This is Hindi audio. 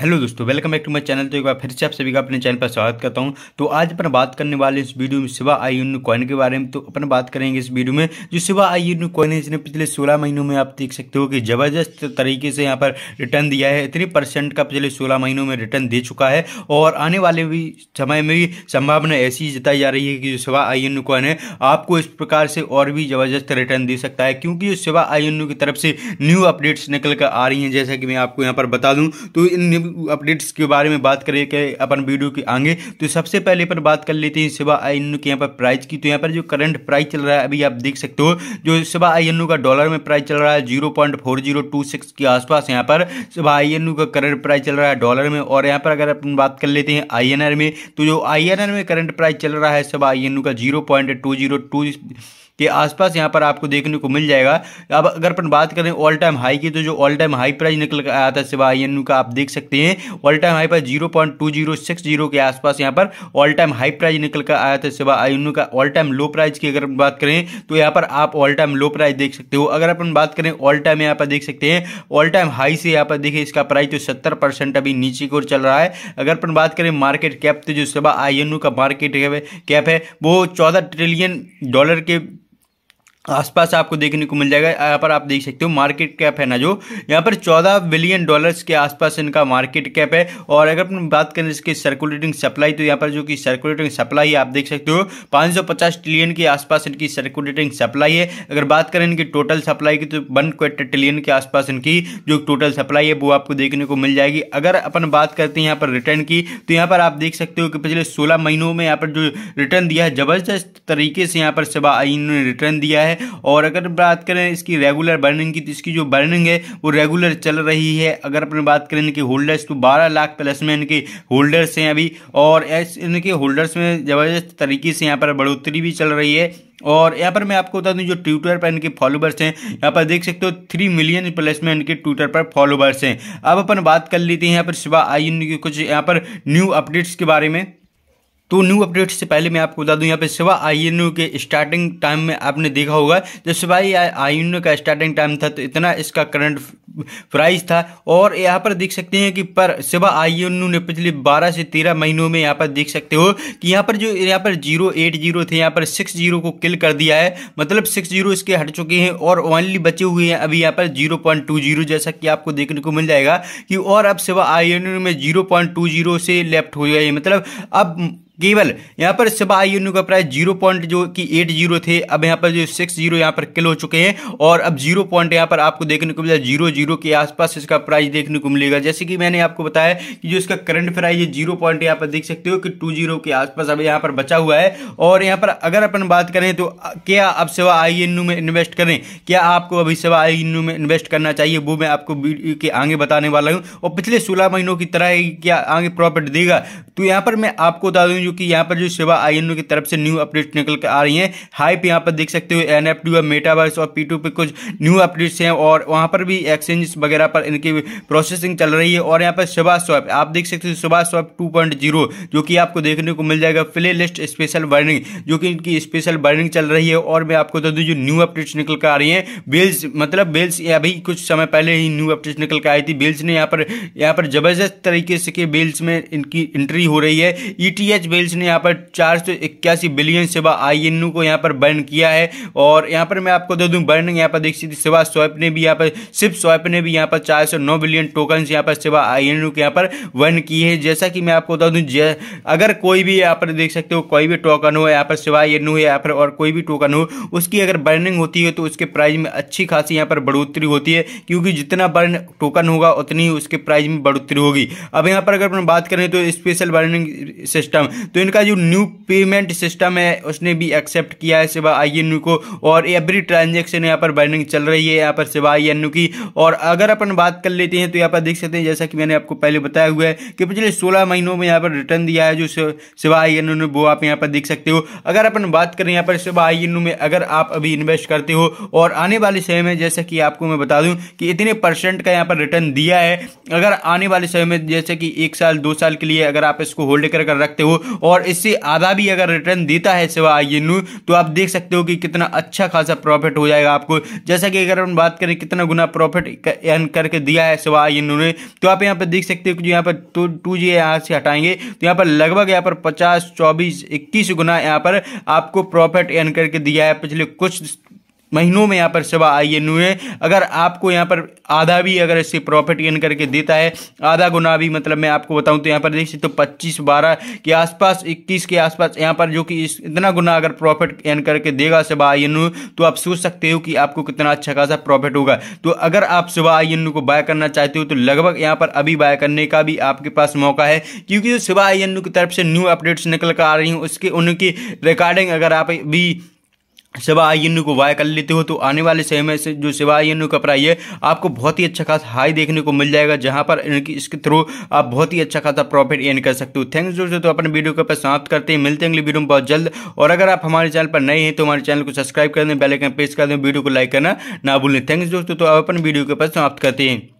हेलो दोस्तों welcome back to my channel तो एक बार फिर से आप सभी का अपने चैनल पर स्वागत करता हूं तो आज अपन बात करने वाले इस वीडियो में सिवा आई यून कॉइन के बारे में तो अपन बात करेंगे इस वीडियो में जो सिवा आई यून कॉइन है इसने पिछले 16 महीनों में आप देख सकते हो कि जबरदस्त तरीके से यहाँ पर रिटर्न दिया है इतने परसेंट का पिछले सोलह महीनों में रिटर्न दे चुका है और आने वाले भी समय में भी संभावना ऐसी जताई जा रही है कि जो सिवा आई यून कॉइन है आपको इस प्रकार से और भी जबरदस्त रिटर्न दे सकता है क्योंकि जो सिवा आई की तरफ से न्यू अपडेट्स निकल कर आ रही हैं जैसा कि मैं आपको यहाँ पर बता दूँ तो इन अपडेट्स के बारे में बात करें कि अपन वीडियो के आगे तो सबसे पहले अपन बात कर लेते हैं सिवा आई के यहाँ पर प्राइस की तो यहाँ पर जो करंट प्राइस चल रहा है अभी आप देख सकते हो जो सिवा आई का डॉलर में प्राइस चल रहा है जीरो के आसपास यहाँ पर सिवा आई का करंट प्राइस चल रहा है डॉलर में और यहाँ पर अगर अपन बात कर लेते हैं आई में तो जो आई में करंट प्राइस चल रहा है सिवा आई का जीरो के आसपास यहाँ पर आपको देखने को मिल जाएगा अब अगर अपन बात करें ऑल टाइम हाई की तो जो ऑल टाइम हाई प्राइस निकल कर आया था सिवा आई का आप देख सकते हैं ऑल टाइम हाई पर zero point two zero six zero के आसपास यहाँ पर ऑल टाइम हाई प्राइस निकल कर आया था सिवा आई का ऑल टाइम लो प्राइज की अगर बात करें तो यहाँ पर आप ऑल टाइम लो प्राइज देख सकते हो अगर अपन बात करें ऑल टाइम यहाँ पर देख सकते हैं ऑल टाइम हाई से यहाँ पर देखिए इसका प्राइस तो सत्तर परसेंट अभी नीचे की ओर चल रहा है अगर अपन बात करें मार्केट कैप तो जो सिवा आई का मार्केट कैप है वो चौदह ट्रिलियन डॉलर के आसपास आपको देखने को मिल जाएगा यहाँ पर आप देख सकते हो मार्केट कैप है ना जो यहाँ पर 14 बिलियन डॉलर्स के आसपास इनका मार्केट कैप है और अगर अपन बात करें इसके सर्कुलेटिंग सप्लाई तो यहाँ पर जो कि सर्कुलेटिंग सप्लाई आप देख सकते हो 550 ट्रिलियन के आसपास इनकी सर्कुलेटिंग सप्लाई है अगर बात करें इनकी टोटल सप्लाई की तो वन क्वेटर ट्रिलियन के आसपास इनकी जो टोटल सप्लाई है वो आपको देखने को मिल जाएगी अगर अपन बात करते हैं यहाँ पर रिटर्न की तो यहाँ पर आप देख सकते हो कि पिछले सोलह महीनों में यहाँ पर जो रिटर्न दिया है जबरदस्त तरीके से यहाँ पर सेवा ने रिटर्न दिया है है और अगर बात करें इसकी रेगुलर बर्निंग की तो इसकी जो बर्निंग है वो रेगुलर चल रही है अगर अपने बात करें इनके होल्डर्स तो बारह लाख प्लस में इनके होल्डर्स हैं अभी और इनके होल्डर्स में ज़बरदस्त तरीके से यहाँ पर बढ़ोतरी भी चल रही है और यहाँ पर मैं आपको बता दूँ जो ट्विटर पर इनके फॉलोवर्स हैं यहाँ पर देख सकते हो थ्री मिलियन प्लस में इनके ट्विटर पर फॉलोवर्स हैं अब अपन बात कर लेते हैं यहाँ पर शिवा आई इनके कुछ यहाँ पर न्यू अपडेट्स के बारे में तो न्यू अपडेट से पहले मैं आपको बता दूं यहाँ पे सिवा आई के स्टार्टिंग टाइम में आपने देखा होगा जब सिवा आई का स्टार्टिंग टाइम था तो इतना इसका करंट प्राइस था और यहाँ पर देख सकते हैं कि पर सिवा आई ने पिछले 12 से 13 महीनों में यहाँ पर देख सकते हो कि यहाँ पर जो यहाँ पर जीरो एट जीरो थे यहाँ पर सिक्स जीरो को किल कर दिया है मतलब सिक्स जीरो इसके हट चुके हैं और ओनली बचे हुए हैं अभी यहाँ पर जीरो पॉइंट टू जीरो जैसा कि आपको देखने को मिल जाएगा कि और अब सिवा आई में जीरो पॉइंट टू जीरो से लेफ्ट हो गए मतलब अब केवल यहाँ पर आई यूनियो का प्राइस जीरो पॉइंट जो कि एट जीरो थे अब यहाँ पर जो सिक्स जीरो यहाँ पर किल हो चुके हैं और अब जीरो पॉइंट यहाँ पर आपको देखने को मिला जीरो जीरो के आसपास इसका प्राइस देखने को मिलेगा जैसे कि मैंने आपको बताया कि जो इसका करंट प्राइस है जीरो पॉइंट यहाँ पर देख सकते हो कि टू जीरो के आसपास अब यहाँ पर बचा हुआ है और यहाँ पर अगर अपन बात करें तो क्या अब सेवा आई में इन्वेस्ट करें क्या आपको अभी सेवा आई में इन्वेस्ट करना चाहिए वो मैं आपको वीडियो के आगे बताने वाला हूँ और पिछले सोलह महीनों की तरह क्या आगे प्रॉफिट देगा तो यहाँ पर मैं आपको बता दूँ जो क्योंकि यहाँ पर जो सेवा आई की तरफ से न्यू अपडेट निकल कर आ रही है हाइप यहाँ पर देख सकते हो एन एफ टी मेटावर्स और पी टू पे कुछ न्यू अपडेट्स हैं और वहाँ पर भी एक्सचेंज वगैरह पर इनकी प्रोसेसिंग चल रही है और यहाँ पर सेवा स्वैप आप देख सकते हो सेवा स्वैप टू जो कि आपको देखने को मिल जाएगा प्ले लिस्ट स्पेशल बर्निंग जो कि इनकी स्पेशल बर्निंग चल रही है और मैं आपको बता दूँ जो न्यू अपडेट्स निकल कर आ रही है बिल्स मतलब बिल्स अभी कुछ समय पहले ही न्यू अपडेट्स निकल कर आई थी बिल्स ने यहाँ पर यहाँ पर जबरदस्त तरीके से के बेल्स में इनकी एंट्री हो रही है ई e वेल्स ने यहाँ पर चार सौ इक्यासी बिलियन सेवा आई एन यू को यहाँ पर बर्न किया है और यहाँ पर मैं आपको दे दूँ बर्निंग यहाँ पर देख सकती सेवा स्वैप ने भी यहाँ पर सिर्फ स्वैप ने भी यहाँ पर चार सौ नौ बिलियन टोकन यहाँ पर सेवा आई एन यू के यहाँ पर वर्न की है जैसा कि मैं आपको बता दूँ अगर कोई भी यहाँ पर देख सकते हो कोई भी टोकन हो यहाँ पर सेवा आई एन यू है यहाँ पर और कोई भी टोकन हो उसकी अगर बर्निंग होती है तो उसके प्राइस में अच्छी खासी यहाँ पर बढ़ोतरी होती है क्योंकि जितना बर्न टोकन होगा उतनी ही उसके प्राइस में बढ़ोतरी होगी अब यहाँ पर अगर अपन बात करें तो स्पेशल बर्निंग सिस्टम तो इनका जो न्यू पेमेंट सिस्टम है उसने भी एक्सेप्ट किया है सिवा आई एन यू को और एवरी ट्रांजेक्शन यहाँ पर बर्निंग चल रही है यहाँ पर सिवा आई एन यू की और अगर अपन बात कर लेते हैं तो यहाँ पर देख सकते हैं जैसा कि मैंने आपको पहले बताया हुआ है कि पिछले सोलह महीनों में यहाँ पर रिटर्न दिया है जो सिवा आई एन यू वो आप यहाँ पर देख सकते हो अगर अपन बात करें यहाँ पर सिवा आई एन यू में अगर आप अभी इन्वेस्ट करते हो और आने वाले समय में जैसा कि आपको मैं बता दूँ कि इतने परसेंट का यहाँ पर रिटर्न दिया है अगर आने वाले समय में जैसे कि एक साल दो साल के लिए अगर आप इसको होल्ड कर रखते हो और इससे आधा भी अगर रिटर्न देता है सेवा आई तो आप देख सकते हो कि कितना अच्छा खासा प्रॉफिट हो जाएगा आपको जैसा कि अगर हम बात करें कितना गुना प्रॉफिट अर्न करके दिया है सेवा आई ने तो आप यहाँ पर देख सकते हो कि यहाँ पर टू टू जी यहाँ से हटाएंगे तो यहाँ पर लगभग यहाँ पर पचास चौबीस इक्कीस गुना यहाँ पर आपको प्रॉफिट अर्न करके दिया है पिछले कुछ महीनों में यहाँ पर सेवा आई एन है अगर आपको यहाँ पर आधा भी अगर इससे प्रॉफिट गेन करके देता है आधा गुना भी मतलब मैं आपको बताऊँ तो यहाँ पर देख सकते हो पच्चीस बारह के आसपास इक्कीस के आसपास यहाँ पर जो कि इतना गुना अगर प्रॉफिट गेन करके देगा सेवा आई एन तो आप सोच सकते हो कि आपको कितना अच्छा खासा प्रॉफिट होगा तो अगर आप सेवा आई एन को बाय करना चाहते हो तो लगभग यहाँ पर अभी बाय करने का भी आपके पास मौका है क्योंकि जो सेवा आई एन की तरफ से न्यू अपडेट्स निकल कर आ रही हूँ उसके उनकी रिकॉर्डिंग अगर आप भी सेवा आई एन को वाई कर लेते हो तो आने वाले समय में से जो सेवा आई एन का प्राइस है आपको बहुत ही अच्छा खास हाई देखने को मिल जाएगा जहां पर इनकी इसके थ्रू आप बहुत ही अच्छा खासा प्रॉफिट एन कर सकते हो थैंक्स दोस्तों तो अपने वीडियो के पास समाप्त करते हैं मिलते हैं अगली वीडियो में बहुत जल्द और अगर आप हमारे चैनल पर नए हैं तो हमारे चैनल को सब्सक्राइब कर दें बेलाइकन प्रेस कर दें वीडियो को लाइक करना ना भूलें थैंक्स दोस्तों तो आप अपने वीडियो के पास समाप्त करते हैं